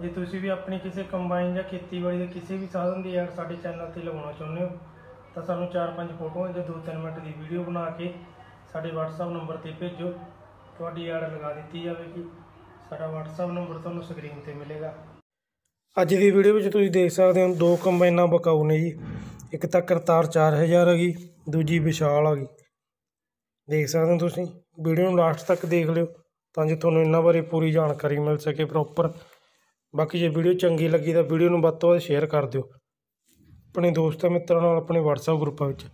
ਜੇ ਤੁਸੀਂ ਵੀ ਆਪਣੀ ਕਿਸੇ ਕੰਬਾਈਨ ਜਾਂ ਖੇਤੀਬਾੜੀ ਦੇ ਕਿਸੇ ਵੀ ਸਾਧਨ ਦੀ ਐਡ ਸਾਡੇ ਚੈਨਲ ਤੇ ਲਗਾਉਣਾ ਚਾਹੁੰਦੇ ਹੋ ਤਾਂ ਸਾਨੂੰ 4-5 ਫੋਟੋਆਂ ਜਾਂ 2-3 ਮਿੰਟ ਦੀ ਵੀਡੀਓ ਬਣਾ ਕੇ ਸਾਡੇ WhatsApp ਨੰਬਰ ਤੇ ਭੇਜੋ ਤੁਹਾਡੀ ਐਡ ਲਗਾ ਦਿੱਤੀ ਜਾਵੇਗੀ ਸਾਡਾ WhatsApp ਨੰਬਰ ਤੁਹਾਨੂੰ ਸਕਰੀਨ ਤੇ ਮਿਲੇਗਾ ਅੱਜ ਦੀ ਵੀਡੀਓ ਵਿੱਚ ਤੁਸੀਂ ਦੇਖ ਸਕਦੇ ਹੋ ਦੋ ਕੰਬਾਈਨਾਂ ਬਕਾਉ ਨੇ ਜੀ ਇੱਕ ਤਾਂ ਕਰਤਾਰ 4000 ਆ ਗਈ ਦੂਜੀ ਵਿਸ਼ਾਲ ਆ ਗਈ ਦੇਖ ਸਕਦੇ ਹੋ ਤੁਸੀਂ ਵੀਡੀਓ ਨੂੰ ਲਾਸਟ ਤੱਕ ਦੇਖ ਲਿਓ ਤਾਂ ਜੋ ਤੁਹਾਨੂੰ ਇਹਨਾਂ ਬਾਰੇ ਪੂਰੀ ਜਾਣਕਾਰੀ ਮਿਲ ਸਕੇ ਪ੍ਰੋਪਰ ਬਾਕੀ ਜੇ ਵੀਡੀਓ ਚੰਗੀ ਲੱਗੀ ਤਾਂ ਵੀਡੀਓ ਨੂੰ ਵੱਧ ਤੋਂ ਵੱਧ ਸ਼ੇਅਰ ਕਰ ਦਿਓ ਆਪਣੇ ਦੋਸਤਾਂ ਮਿੱਤਰਾਂ ਨਾਲ ਆਪਣੇ WhatsApp ਗਰੁੱਪਾਂ ਵਿੱਚ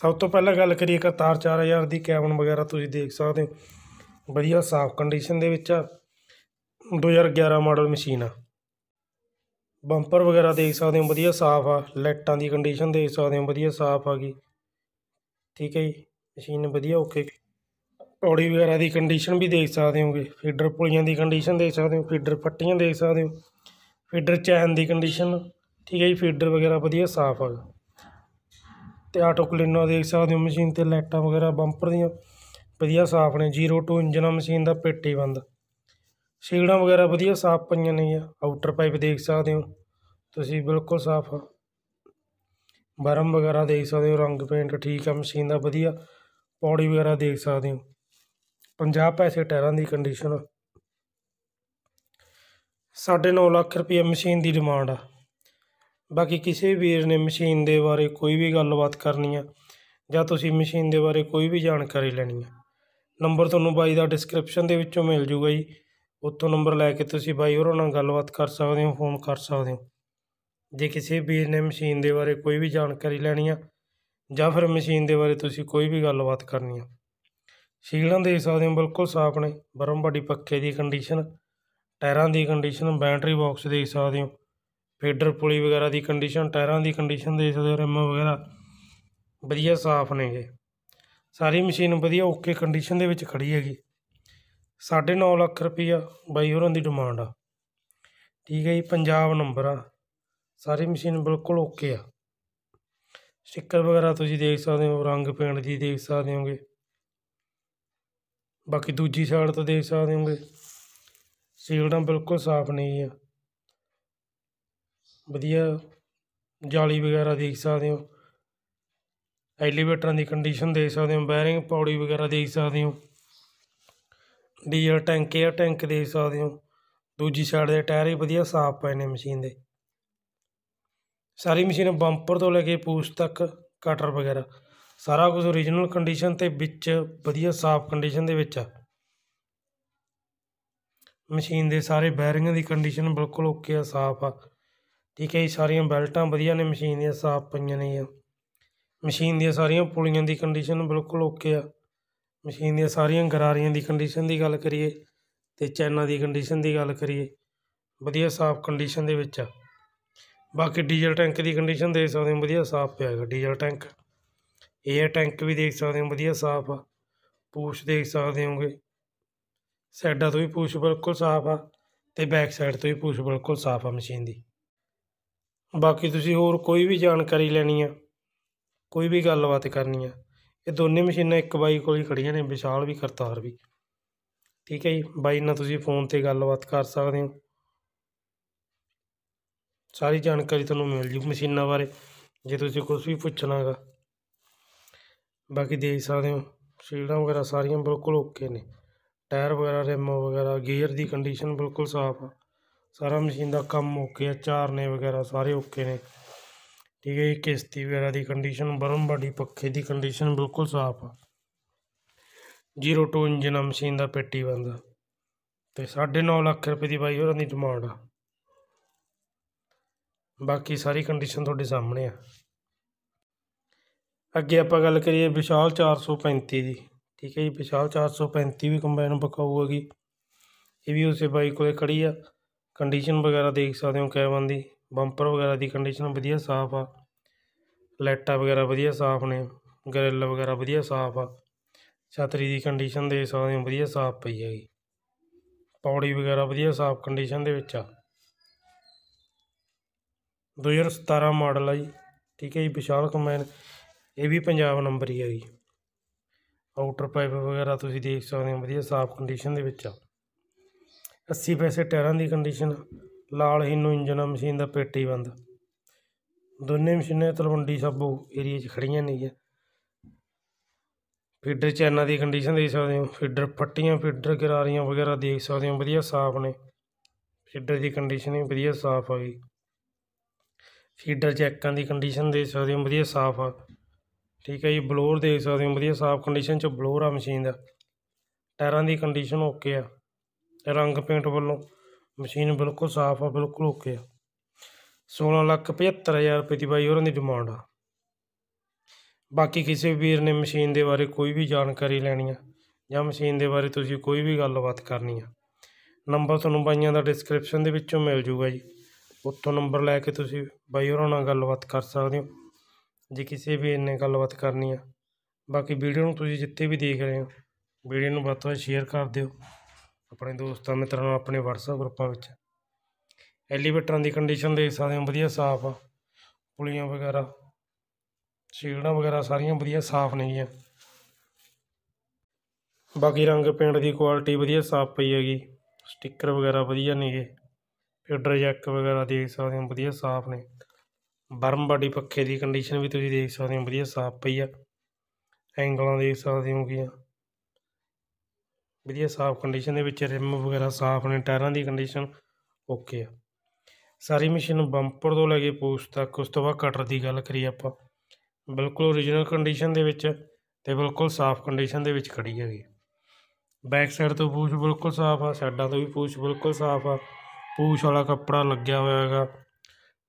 ਸਭ ਤੋਂ ਪਹਿਲਾਂ ਗੱਲ ਕਰੀਏ ਕਰਤਾਰ 4000 ਦੀ ਕੈਬਨ ਵਗੈਰਾ ਤੁਸੀਂ ਦੇਖ ਸਕਦੇ ਹੋ ਵਧੀਆ ਸਾਫ਼ ਕੰਡੀਸ਼ਨ ਦੇ ਵਿੱਚ ਆ 2011 ਮਾਡਲ ਮਸ਼ੀਨ ਆ ਬੰਪਰ ਵਗੈਰਾ ਦੇਖ ਸਕਦੇ ਹੋ ਵਧੀਆ ਸਾਫ਼ ਆ ਲਾਈਟਾਂ ਦੀ ਕੰਡੀਸ਼ਨ ਦੇਖ ਸਕਦੇ ਹੋ ਵਧੀਆ ਸਾਫ਼ ਆ ਗਈ ਠੀਕ ਹੈ ਜੀ ਮਸ਼ੀਨ ਵਧੀਆ ਓਕੇ ਪੌੜੀ ਵਗੈਰਾ ਦੀ ਕੰਡੀਸ਼ਨ ਵੀ ਦੇਖ ਸਕਦੇ ਹੋਗੇ ਫੀਡਰ ਪੁਲੀਆਂ ਦੀ ਕੰਡੀਸ਼ਨ ਦੇਖ ਸਕਦੇ ਹੋ ਫੀਡਰ ਪੱਟੀਆਂ ਦੇਖ ਸਕਦੇ ਹੋ ਫੀਡਰ ਚੈਨ ਦੀ ਕੰਡੀਸ਼ਨ ਠੀਕ ਹੈ ਜੀ ਫੀਡਰ ਵਗੈਰਾ ਵਧੀਆ ਸਾਫ਼ ਆ ਤੇ ਆਟੋ ਕਲੀਨਰ ਦੇਖ ਸਕਦੇ ਹੋ ਮਸ਼ੀਨ ਤੇ ਲਾਈਟਾਂ ਵਗੈਰਾ ਬੰਪਰ ਦੀਆਂ ਵਧੀਆ ਸਾਫ਼ ਨੇ 0 ਟੂ ਇੰਜਨ ਮਸ਼ੀਨ ਦਾ ਪੇਟੀ ਬੰਦ ਸੀਗੜਾ ਵਗੈਰਾ ਵਧੀਆ ਸਾਫ਼ ਪਈਆਂ ਨੇ ਆਊਟਰ ਪਾਈਪ ਦੇਖ ਸਕਦੇ ਹੋ ਤੁਸੀਂ ਬਿਲਕੁਲ ਸਾਫ਼ ਬਰਮ ਵਗੈਰਾ ਦੇਖ ਸਕਦੇ ਹੋ ਰੰਗ ਪੇਂਟ ਠੀਕ ਆ ਮਸ਼ੀਨ ਦਾ ਵਧੀਆ ਪੌੜੀ ਵਗੈਰਾ ਦੇਖ ਸਕਦੇ ਹੋ 50 ਪੈਸੇ ਟਾਇਰਾਂ ਦੀ ਕੰਡੀਸ਼ਨ 9.5 9 ਲੱਖ ਰੁਪਏ ਮਸ਼ੀਨ ਦੀ ਡਿਮਾਂਡ ਆ ਬਾਕੀ ਕਿਸੇ ਵੀਰ ਨੇ ਮਸ਼ੀਨ ਦੇ ਬਾਰੇ ਕੋਈ ਵੀ ਗੱਲਬਾਤ ਕਰਨੀ ਆ ਜਾਂ ਤੁਸੀਂ ਮਸ਼ੀਨ ਦੇ ਬਾਰੇ ਕੋਈ ਵੀ ਜਾਣਕਾਰੀ ਲੈਣੀ ਆ ਨੰਬਰ ਤੁਹਾਨੂੰ ਬਾਈ ਦਾ ਡਿਸਕ੍ਰਿਪਸ਼ਨ ਦੇ ਵਿੱਚੋਂ ਮਿਲ ਜੂਗਾ ਜੀ ਉੱਥੋਂ ਨੰਬਰ ਲੈ ਕੇ ਤੁਸੀਂ ਬਾਈ ਹੋਰਾਂ ਨਾਲ ਗੱਲਬਾਤ ਕਰ ਸਕਦੇ ਹੋ ਫੋਨ ਕਰ ਸਕਦੇ ਹੋ ਜੇ ਕਿਸੇ ਵੀਰ ਨੇ ਮਸ਼ੀਨ ਦੇ ਬਾਰੇ ਕੋਈ ਵੀ ਜਾਣਕਾਰੀ ਲੈਣੀ ਆ ਜਾਂ ਫਿਰ ਮਸ਼ੀਨ ਦੇ ਬਾਰੇ ਤੁਸੀਂ ਕੋਈ ਵੀ ਗੱਲਬਾਤ ਕਰਨੀ ਆ ਸੀਲਾਂ ਦੇ ਸਕਦੇ ਹੋ ਬਿਲਕੁਲ ਸਾਫ਼ ਨੇ ਬਰਮ ਬਾਡੀ ਪੱਖੇ ਦੀ ਕੰਡੀਸ਼ਨ ਟਾਇਰਾਂ ਦੀ ਕੰਡੀਸ਼ਨ ਬੈਟਰੀ ਬਾਕਸ ਦੇਖ ਸਕਦੇ ਹੋ ਫੇਡਰ ਪੁਲੀ ਵਗੈਰਾ ਦੀ ਕੰਡੀਸ਼ਨ ਟਾਇਰਾਂ ਦੀ ਕੰਡੀਸ਼ਨ ਦੇਖ ਸਕਦੇ ਹੋ ਰਿਮ ਵਗੈਰਾ ਵਧੀਆ ਸਾਫ਼ ਨੇ ਇਹ ਸਾਰੀ ਮਸ਼ੀਨ ਵਧੀਆ ਓਕੇ ਕੰਡੀਸ਼ਨ ਦੇ ਵਿੱਚ ਖੜੀ ਹੈਗੀ 9.5 ਲੱਖ ਰੁਪਈਆ ਬਾਈ ਹੋਰਾਂ ਦੀ ਡਿਮਾਂਡ ਆ ਠੀਕ ਹੈ ਜੀ ਪੰਜਾਬ ਨੰਬਰ ਆ ਸਾਰੀ ਮਸ਼ੀਨ ਬਿਲਕੁਲ ਓਕੇ ਆ ਸਟicker ਵਗੈਰਾ ਤੁਸੀਂ ਦੇਖ ਸਕਦੇ ਹੋ ਰੰਗ ਪੇਂਟ ਦੀ ਦੇਖ ਸਕਦੇ ਹੋਗੇ ਬਾਕੀ ਦੂਜੀ ਸਾਈਡ ਤੋਂ ਦੇਖ ਸਕਦੇ ਹੋਗੇ ਸੀਲਡਾਂ ਬਿਲਕੁਲ ਸਾਫ਼ ਨਹੀਂ ਆ ਵਧੀਆ ਜਾਲੀ ਵਗੈਰਾ ਦੇਖ ਸਕਦੇ ਹੋ ਐਲੀਵੇਟਰਾਂ ਦੀ ਕੰਡੀਸ਼ਨ ਦੇਖ ਸਕਦੇ ਹੋ ਬੈਰਿੰਗ ਪੌੜੀ ਵਗੈਰਾ ਦੇਖ ਸਕਦੇ ਹੋ ਡੀਜ਼ਲ ਟੈਂਕ ਆ ਟੈਂਕ ਦੇਖ ਸਕਦੇ ਹੋ ਦੂਜੀ ਸਾਈਡ ਦੇ ਟਾਇਰ ਵੀ ਵਧੀਆ ਸਾਫ਼ ਪਏ ਨੇ ਮਸ਼ੀਨ ਦੇ ਸਾਰੀ ਮਸ਼ੀਨ ਬੰਪਰ ਤੋਂ ਲੈ ਕੇ ਪੂਸ ਤੱਕ ਕਟਰ ਵਗੈਰਾ ਸਾਰਾ ਕੁਝ ਓਰੀਜਨਲ ਕੰਡੀਸ਼ਨ ਤੇ ਵਿੱਚ ਵਧੀਆ ਸਾਫ਼ ਕੰਡੀਸ਼ਨ ਦੇ ਵਿੱਚ ਆ ਮਸ਼ੀਨ ਦੇ ਸਾਰੇ ਬੈਰਿੰਗਾਂ ਦੀ ਕੰਡੀਸ਼ਨ ਬਿਲਕੁਲ ਓਕੇ ਆ ਸਾਫ਼ ਆ ਠੀਕ ਹੈ ਜੀ ਸਾਰੀਆਂ ਬੈਲਟਾਂ ਵਧੀਆ ਨੇ ਮਸ਼ੀਨ ਦੀਆਂ ਸਾਫ਼ ਪਈਆਂ ਨੇ ਆ ਮਸ਼ੀਨ ਦੀਆਂ ਸਾਰੀਆਂ ਪੁਲੀਆਂ ਦੀ ਕੰਡੀਸ਼ਨ ਬਿਲਕੁਲ ਓਕੇ ਆ ਮਸ਼ੀਨ ਦੀਆਂ ਸਾਰੀਆਂ ਗਰਾਰੀਆਂ ਦੀ ਕੰਡੀਸ਼ਨ ਦੀ ਗੱਲ ਕਰੀਏ ਤੇ ਚੈਨਾਂ ਦੀ ਕੰਡੀਸ਼ਨ ਦੀ ਗੱਲ ਕਰੀਏ ਵਧੀਆ ਸਾਫ਼ ਕੰਡੀਸ਼ਨ ਦੇ ਵਿੱਚ ਆ ਬਾਕੀ ਡੀਜ਼ਲ ਟੈਂਕ ਦੀ ਕੰਡੀਸ਼ਨ ਦੇਖ ਸਕਦੇ ਹੋ ਵਧੀਆ ਸਾਫ਼ ਪਿਆ ਹੈਗਾ ਡੀਜ਼ਲ ਟੈਂਕ ਏਅਰ ਟੈਂਕ ਵੀ ਦੇਖ ਸਕਦੇ ਹੋ ਵਧੀਆ ਸਾਫ ਆ ਪੂਛ ਦੇਖ ਸਕਦੇ ਹੋਗੇ ਸਾਈਡਾਂ ਤੋਂ ਵੀ ਪੂਛ ਬਿਲਕੁਲ ਸਾਫ ਆ ਤੇ ਬੈਕ ਸਾਈਡ ਤੋਂ ਵੀ ਪੂਛ ਬਿਲਕੁਲ ਸਾਫ ਆ ਮਸ਼ੀਨ ਦੀ ਬਾਕੀ ਤੁਸੀਂ ਹੋਰ ਕੋਈ ਵੀ ਜਾਣਕਾਰੀ ਲੈਣੀ ਆ ਕੋਈ ਵੀ ਗੱਲਬਾਤ ਕਰਨੀ ਆ ਇਹ ਦੋਨੇ ਮਸ਼ੀਨਾਂ ਇੱਕ ਬਾਈ ਕੋਲ ਹੀ ਖੜੀਆਂ ਨੇ ਵਿਸ਼ਾਲ ਵੀ ਕਰਤਾਰ ਵੀ ਠੀਕ ਹੈ ਜੀ ਬਾਈ ਨਾਲ ਤੁਸੀਂ ਫੋਨ ਤੇ ਗੱਲਬਾਤ ਕਰ ਸਕਦੇ ਹੋ ਸਾਰੀ ਜਾਣਕਾਰੀ ਤੁਹਾਨੂੰ ਮਿਲ ਜੂ ਮਸ਼ੀਨਾਂ ਬਾਰੇ ਜੇ ਤੁਸੀਂ ਕੁਝ ਵੀ ਪੁੱਛਣਾਗਾ ਬਾਕੀ ਦੇਖ ਸਕਦੇ ਹੋ ਸ਼ੀਲਡਾਂ ਵਗੈਰਾ ਸਾਰੀਆਂ ਬਿਲਕੁਲ ਓਕੇ ਨੇ ਟਾਇਰ ਵਗੈਰਾ ਰਿਮ ਵਗੈਰਾ ਗੀਅਰ ਦੀ ਕੰਡੀਸ਼ਨ ਬਿਲਕੁਲ ਸਾਫ਼ ਆ ਸਾਰਾ ਮਸ਼ੀਨ ਦਾ ਕੰਮ ਓਕੇ ਆ ਚਾਰਨੇ ਵਗੈਰਾ ਸਾਰੇ ਓਕੇ ਨੇ ਠੀਕ ਹੈ ਕਿਸ਼ਤੀ ਵਗੈਰਾ ਦੀ ਕੰਡੀਸ਼ਨ ਬਰਮ ਬਾਡੀ ਪੱਖੇ ਦੀ ਕੰਡੀਸ਼ਨ ਬਿਲਕੁਲ ਸਾਫ਼ ਆ 02 ਇੰਜਨ ਆ ਮਸ਼ੀਨ ਦਾ ਪੇਟੀ ਬੰਦ ਤੇ 9.5 ਲੱਖ ਰੁਪਏ ਦੀ ਬਾਈ ਹੋਰਾਂ ਦੀ ਡਿਮਾਂਡ ਆ ਬਾਕੀ ਸਾਰੀ ਕੰਡੀਸ਼ਨ ਤੁਹਾਡੇ ਸਾਹਮਣੇ ਆ ਅੱਗੇ ਆਪਾਂ ਗੱਲ ਕਰੀਏ ਵਿਸ਼ਾਲ 435 ਦੀ ਠੀਕ ਹੈ ਜੀ ਵਿਸ਼ਾਲ 435 ਵੀ ਕੰਬਾਈਨ ਬਕਾਊ ਹੈਗੀ ਇਹ ਵੀ ਉਸੇ ਬਾਈ ਕੋਲੇ ਖੜੀ ਆ ਕੰਡੀਸ਼ਨ ਵਗੈਰਾ ਦੇਖ ਸਕਦੇ ਹੋ ਕੈਬਨ ਦੀ ਬੰਪਰ ਵਗੈਰਾ ਦੀ ਕੰਡੀਸ਼ਨ ਵਧੀਆ ਸਾਫ਼ ਆ ਲੈਟਾ ਵਗੈਰਾ ਵਧੀਆ ਸਾਫ਼ ਨੇ ਗ੍ਰਿਲ ਵਗੈਰਾ ਵਧੀਆ ਸਾਫ਼ ਆ ਛਤਰੀ ਦੀ ਕੰਡੀਸ਼ਨ ਦੇਖ ਸਕਦੇ ਹੋ ਵਧੀਆ ਸਾਫ਼ ਪਈ ਹੈਗੀ ਪੌੜੀ ਵਗੈਰਾ ਵਧੀਆ ਸਾਫ਼ ਕੰਡੀਸ਼ਨ ਦੇ ਵਿੱਚ ਆ 2017 ਮਾਡਲ ਆ ਜੀ ਠੀਕ ਹੈ ਜੀ ਵਿਸ਼ਾਲ ਕੰਬਾਈਨ ਇਹ ਵੀ ਪੰਜਾਬ ਨੰਬਰ ਹੀ ਆ ਜੀ ਆਊਟਰ ਪਾਈਪ ਵਗੈਰਾ ਤੁਸੀਂ ਦੇਖ ਸਕਦੇ ਹੋ ਵਧੀਆ ਸਾਫ਼ ਕੰਡੀਸ਼ਨ ਦੇ ਵਿੱਚ ਆ 80 ਪੈਸੇ ਟਾਇਰਾਂ ਦੀ ਕੰਡੀਸ਼ਨ ਲਾਲ ਹਿੰਨੂ ਇੰਜਨ ਆ ਮਸ਼ੀਨ ਦਾ ਪੇਟੀ ਬੰਦ ਦੋਨੇ ਮਸ਼ੀਨਾਂ ਤਲਵੰਡੀ ਸਾਬੋ ਏਰੀਆ 'ਚ ਖੜੀਆਂ ਨੇ ਜੀ ਫੀਡਰ ਚੈਨਾਂ ਦੀ ਕੰਡੀਸ਼ਨ ਦੇਖ ਸਕਦੇ ਹੋ ਫੀਡਰ ਫੱਟੀਆਂ ਫੀਡਰ ਗਿਰਾਰੀਆਂ ਵਗੈਰਾ ਦੇਖ ਸਕਦੇ ਹੋ ਵਧੀਆ ਸਾਫ਼ ਨੇ ਫੀਡਰ ਦੀ ਕੰਡੀਸ਼ਨ ਵੀ ਵਧੀਆ ਸਾਫ਼ ਆ ਗਈ ਫੀਡਰ ਚੈੱਕਾਂ ਦੀ ਕੰਡੀਸ਼ਨ ਦੇਖ ਸਕਦੇ ਹੋ ਵਧੀਆ ਸਾਫ਼ ਆ ਠੀਕ ਹੈ ਜੀ ਬਲੋਰ ਦੇਖ ਸਕਦੇ ਹੋ ਵਧੀਆ ਸਾਫ਼ ਕੰਡੀਸ਼ਨ 'ਚ ਬਲੋਰ ਆ ਮਸ਼ੀਨ ਦਾ ਟਾਇਰਾਂ ਦੀ ਕੰਡੀਸ਼ਨ ਓਕੇ ਆ ਰੰਗ ਪੇਂਟ ਵੱਲੋਂ ਮਸ਼ੀਨ ਬਿਲਕੁਲ ਸਾਫ਼ ਆ ਬਿਲਕੁਲ ਓਕੇ ਆ 16 ਲੱਖ 75000 ਰੁਪਏ ਦੀ ਬਾਈ ਉਹਨਾਂ ਦੀ ਡਿਮਾਂਡ ਆ ਬਾਕੀ ਕਿਸੇ ਵੀਰ ਨੇ ਮਸ਼ੀਨ ਦੇ ਬਾਰੇ ਕੋਈ ਵੀ ਜਾਣਕਾਰੀ ਲੈਣੀ ਆ ਜਾਂ ਮਸ਼ੀਨ ਦੇ ਬਾਰੇ ਤੁਸੀਂ ਕੋਈ ਵੀ ਗੱਲਬਾਤ ਕਰਨੀ ਆ ਨੰਬਰ ਤੁਹਾਨੂੰ ਬਾਈਆਂ ਦਾ ਡਿਸਕ੍ਰਿਪਸ਼ਨ ਦੇ ਵਿੱਚੋਂ ਮਿਲ ਜੂਗਾ ਜੀ ਉੱਥੋਂ ਨੰਬਰ ਲੈ ਕੇ ਤੁਸੀਂ ਬਾਈ ਹੋਰਾਂ ਨਾਲ ਗੱਲਬਾਤ ਕਰ ਸਕਦੇ ਹੋ ਜੇ ਕਿਸੇ ਵੀ ਨੇ ਗੱਲਬਾਤ ਕਰਨੀ ਆ ਬਾਕੀ ਵੀਡੀਓ ਨੂੰ ਤੁਸੀਂ ਜਿੱਥੇ ਵੀ ਦੇਖ ਰਹੇ ਹੋ ਵੀਡੀਓ ਨੂੰ ਵੱਧ ਤੋਂ ਵੱਧ ਸ਼ੇਅਰ ਕਰ ਦਿਓ ਆਪਣੇ ਦੋਸਤਾਂ ਮਿੱਤਰਾਂ ਨੂੰ ਆਪਣੇ WhatsApp ਗਰੁੱਪਾਂ ਵਿੱਚ ਐਲੀਵੇਟਰਾਂ ਦੀ ਕੰਡੀਸ਼ਨ ਦੇਖ ਸਕਦੇ ਹੋ ਵਧੀਆ ਸਾਫ਼ ਆ ਪੁਲੀਆਂ ਵਗੈਰਾ ਸੀੜਾਂ ਵਗੈਰਾ ਸਾਰੀਆਂ ਵਧੀਆ ਸਾਫ਼ ਨੇਗੀਆਂ ਬਾਕੀ ਰੰਗ ਪੇਂਟ ਦੀ ਕੁਆਲਿਟੀ ਵਧੀਆ ਸਾਫ਼ ਪਈ ਹੈਗੀ ਸਟicker ਵਗੈਰਾ ਵਧੀਆ ਨੇਗੇ ਫਿਲਟਰ ਜੈਕ ਵਗੈਰਾ ਦੇਖ ਸਕਦੇ ਹੋ ਵਧੀਆ ਸਾਫ਼ ਨੇ ਬਰਮ ਬਾਡੀ ਪੱਖੇ ਦੀ ਕੰਡੀਸ਼ਨ ਵੀ ਤੁਸੀਂ ਦੇਖ ਸਕਦੇ ਹੋ ਵਧੀਆ ਸਾਫ਼ ਪਈ ਆ ਐਂਗਲਾਂ ਦੇਖ ਸਕਦੇ ਹੋ ਆ ਵਧੀਆ ਸਾਫ਼ ਕੰਡੀਸ਼ਨ ਦੇ ਵਿੱਚ ਰਿਮ ਵਗੈਰਾ ਸਾਫ਼ ਨੇ ਟਾਇਰਾਂ ਦੀ ਕੰਡੀਸ਼ਨ ਓਕੇ ਆ ਸਾਰੀ ਮਸ਼ੀਨ ਬੰਪਰ ਤੋਂ ਲੈ ਕੇ ਪੂਛ ਤੱਕ ਉਸ ਤੋਂ ਬਾਅਦ ਕਟਰ ਦੀ ਗੱਲ ਕਰੀ ਆਪਾਂ ਬਿਲਕੁਲ origignal ਕੰਡੀਸ਼ਨ ਦੇ ਵਿੱਚ ਤੇ ਬਿਲਕੁਲ ਸਾਫ਼ ਕੰਡੀਸ਼ਨ ਦੇ ਵਿੱਚ ਖੜੀ ਹੈਗੀ ਬੈਕ ਸਾਈਡ ਤੋਂ ਪੂਛ ਬਿਲਕੁਲ ਸਾਫ਼ ਆ ਸਾਈਡਾਂ ਤੋਂ ਵੀ ਪੂਛ ਬਿਲਕੁਲ ਸਾਫ਼ ਆ ਪੂਛ ਵਾਲਾ ਕੱਪੜਾ ਲੱਗਿਆ ਹੋਇਆ ਹੈਗਾ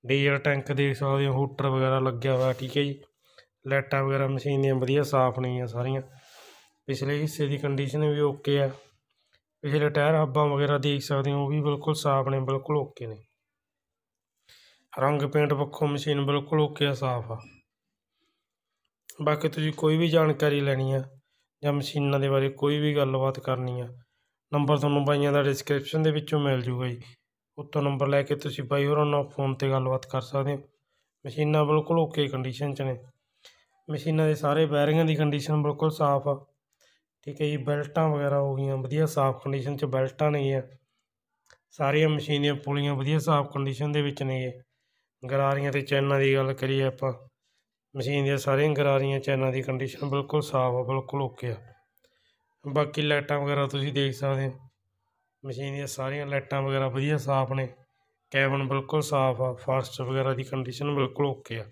ਡੀਜ਼ਲ ਟੈਂਕ ਦੇਖ ਸਕਦੇ ਹੋ ਹੂਟਰ ਵਗੈਰਾ ਲੱਗਿਆ ਹੋਇਆ ਠੀਕ ਹੈ ਜੀ ਲਾਈਟਾਂ ਵਗੈਰਾ ਮਸ਼ੀਨ ਦੀਆਂ ਵਧੀਆ ਸਾਫ਼ ਨੇ ਆ ਸਾਰੀਆਂ ਪਿਛਲੇ ਹਿੱਸੇ ਦੀ ਕੰਡੀਸ਼ਨ ਵੀ ਓਕੇ ਆ ਪਿਛਲੇ ਟਾਇਰ ਹੱਬਾਂ ਵਗੈਰਾ ਦੇਖ ਸਕਦੇ ਹੋ ਉਹ ਵੀ ਬਿਲਕੁਲ ਸਾਫ਼ ਨੇ ਬਿਲਕੁਲ ਓਕੇ ਨੇ ਰੰਗ ਪੇਂਟ ਪੱਖੋਂ ਮਸ਼ੀਨ ਬਿਲਕੁਲ ਓਕੇ ਆ ਸਾਫ਼ ਆ ਬਾਕੀ ਤੁਸੀਂ ਕੋਈ ਵੀ ਜਾਣਕਾਰੀ ਲੈਣੀ ਆ ਜਾਂ ਮਸ਼ੀਨਾਂ ਦੇ ਬਾਰੇ ਕੋਈ ਵੀ ਗੱਲਬਾਤ ਕਰਨੀ ਆ ਨੰਬਰ ਤੁਹਾਨੂੰ ਬਾਈਆਂ ਦਾ ਡਿਸਕ੍ਰਿਪਸ਼ਨ ਦੇ ਵਿੱਚੋਂ ਮਿਲ ਜੂਗਾ ਜੀ ਉੱਤੋਂ ਨੰਬਰ ਲੈ ਕੇ ਤੁਸੀਂ ਬਾਈ ਹੋਰਾਂ ਨਾਲ ਫੋਨ 'ਤੇ ਗੱਲਬਾਤ ਕਰ ਸਕਦੇ ਹੋ ਮਸ਼ੀਨਾਂ ਬਿਲਕੁਲ ਓਕੇ ਕੰਡੀਸ਼ਨ 'ਚ ਨੇ ਮਸ਼ੀਨਾਂ ਦੇ ਸਾਰੇ ਬੈਰਿੰਗਾਂ ਦੀ ਕੰਡੀਸ਼ਨ ਬਿਲਕੁਲ ਸਾਫ਼ ਆ ਠੀਕ ਹੈ ਜੀ ਬੈਲਟਾਂ ਵਗੈਰਾ ਹੋ ਗਈਆਂ ਵਧੀਆ ਸਾਫ਼ ਕੰਡੀਸ਼ਨ 'ਚ ਬੈਲਟਾਂ ਆ ਸਾਰੀਆਂ ਮਸ਼ੀਨਾਂ ਪੁਲੀਆਂ ਵਧੀਆ ਸਾਫ਼ ਕੰਡੀਸ਼ਨ ਦੇ ਵਿੱਚ ਨੇ ਗਰਾਰੀਆਂ ਤੇ ਚੈਨਾਂ ਦੀ ਗੱਲ ਕਰੀਏ ਆਪਾਂ ਮਸ਼ੀਨ ਦੀਆਂ ਸਾਰੀਆਂ ਗਰਾਰੀਆਂ ਚੈਨਾਂ ਦੀ ਕੰਡੀਸ਼ਨ ਬਿਲਕੁਲ ਸਾਫ਼ ਆ ਬਿਲਕੁਲ ਓਕੇ ਆ ਬਾਕੀ ਲਾਈਟਾਂ ਵਗੈਰਾ ਤੁਸੀਂ ਦੇਖ ਸਕਦੇ ਹੋ ਮਸ਼ੀਨ ਦੀਆਂ ਸਾਰੀਆਂ ਲਾਈਟਾਂ ਵਗੈਰਾ ਵਧੀਆ ਸਾਫ਼ ਨੇ ਕੈਬਨ ਬਿਲਕੁਲ ਸਾਫ਼ ਆ ਫਰਸ਼ ਵਗੈਰਾ ਦੀ ਕੰਡੀਸ਼ਨ ਬਿਲਕੁਲ ਓਕੇ ਆ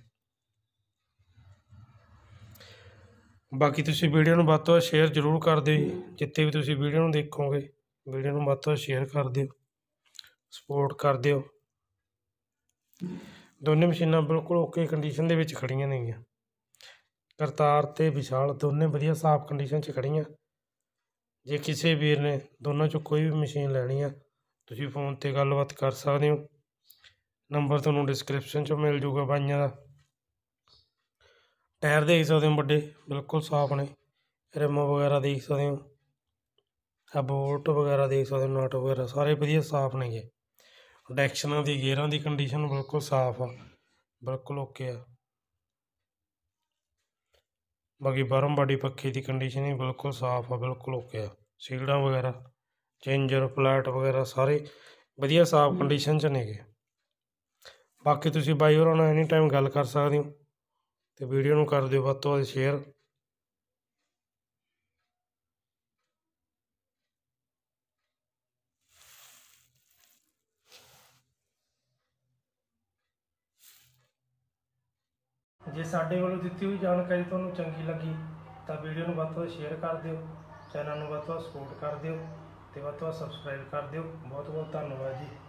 ਬਾਕੀ ਤੁਸੀਂ ਵੀਡੀਓ ਨੂੰ ਵੱਧ ਤੋਂ ਵੱਧ ਸ਼ੇਅਰ ਜ਼ਰੂਰ ਕਰ ਦਿਓ ਜਿੱਥੇ ਵੀ ਤੁਸੀਂ ਵੀਡੀਓ ਨੂੰ ਦੇਖੋਗੇ ਵੀਡੀਓ ਨੂੰ ਵੱਧ ਤੋਂ ਸ਼ੇਅਰ ਕਰ ਦਿਓ ਸਪੋਰਟ ਕਰ ਦਿਓ ਦੋਨੇ ਮਸ਼ੀਨਾਂ ਬਿਲਕੁਲ ਓਕੇ ਕੰਡੀਸ਼ਨ ਦੇ ਵਿੱਚ ਖੜੀਆਂ ਨੇਗੀਆਂ ਕਰਤਾਰ ਤੇ ਵਿਸ਼ਾਲ ਦੋਨੇ ਵਧੀਆ ਸਾਫ਼ ਕੰਡੀਸ਼ਨ 'ਚ ਖੜੀਆਂ ਜੇ ਕਿਸੇ ਵੀਰ ਨੇ ਦੋਨਾਂ 'ਚੋਂ ਕੋਈ ਵੀ ਮਸ਼ੀਨ ਲੈਣੀ ਆ ਤੁਸੀਂ ਫੋਨ 'ਤੇ ਗੱਲਬਾਤ ਕਰ ਸਕਦੇ ਹੋ ਨੰਬਰ ਤੁਹਾਨੂੰ ਡਿਸਕ੍ਰਿਪਸ਼ਨ 'ਚ ਮਿਲ ਜੂਗਾ ਬਾਈਆਂ ਦਾ ਟਾਇਰ ਦੇਖ ਸਕਦੇ ਹੋ ਵੱਡੇ ਬਿਲਕੁਲ ਸਾਫ਼ ਨੇ ਰਿਮ ਵਗੈਰਾ ਦੇਖ ਸਕਦੇ ਹੋ ਆ ਬੋਲਟ ਵਗੈਰਾ ਦੇਖ ਸਕਦੇ ਹੋ ਨਟ ਵਗੈਰਾ ਸਾਰੇ ਵਧੀਆ ਸਾਫ਼ ਨੇਗੇ ਡੈਕਸ਼ਨਾਂ ਦੀ ਗੇਅਰਾਂ ਦੀ ਕੰਡੀਸ਼ਨ ਬਿਲਕੁਲ ਸਾਫ਼ ਆ ਬਿਲਕੁਲ ਓਕੇ ਆ ਬਾਕੀ ਬਰਮ ਬਾਡੀ ਪੱਖੇ ਦੀ ਕੰਡੀਸ਼ਨ ਹੀ ਬਿਲਕੁਲ ਸਾਫ਼ ਆ ਬਿਲਕੁਲ ਓਕੇ ਆ ਸੀਲਡਾਂ ਵਗੈਰਾ ਚੇਂਜਰ ਪਲੇਟ ਵਗੈਰਾ ਸਾਰੇ ਵਧੀਆ ਸਾਫ਼ ਕੰਡੀਸ਼ਨ 'ਚ ਨੇਗੇ ਬਾਕੀ ਤੁਸੀਂ ਬਾਈ ਹੋਰਾਂ ਨਾਲ ਐਨੀ ਟਾਈਮ ਗੱਲ ਕਰ ਸਕਦੇ ਹੋ ਤੇ ਵੀਡੀਓ ਨੂੰ ਕਰ ਦਿਓ ਵੱਧ ਤੋਂ ਵੱਧ ਸ਼ੇਅਰ ਜੇ ਸਾਡੇ ਵੱਲੋਂ ਦਿੱਤੀ ਹੋਈ ਜਾਣਕਾਰੀ ਤੁਹਾਨੂੰ ਚੰਗੀ ਲੱਗੀ ਤਾਂ ਵੀਡੀਓ ਨੂੰ ਵੱਧ ਤੋਂ ਵੱਧ ਸ਼ੇਅਰ ਕਰ ਦਿਓ ਚੈਨਲ ਨੂੰ ਵੱਧ ਤੋਂ ਵੱਧ ਸਪੋਰਟ ਕਰ ਦਿਓ ਤੇ ਵੱਧ ਤੋਂ ਵੱਧ ਸਬਸਕ੍ਰਾਈਬ ਕਰ ਦਿਓ ਬਹੁਤ ਬਹੁਤ ਧੰਨਵਾਦ ਜੀ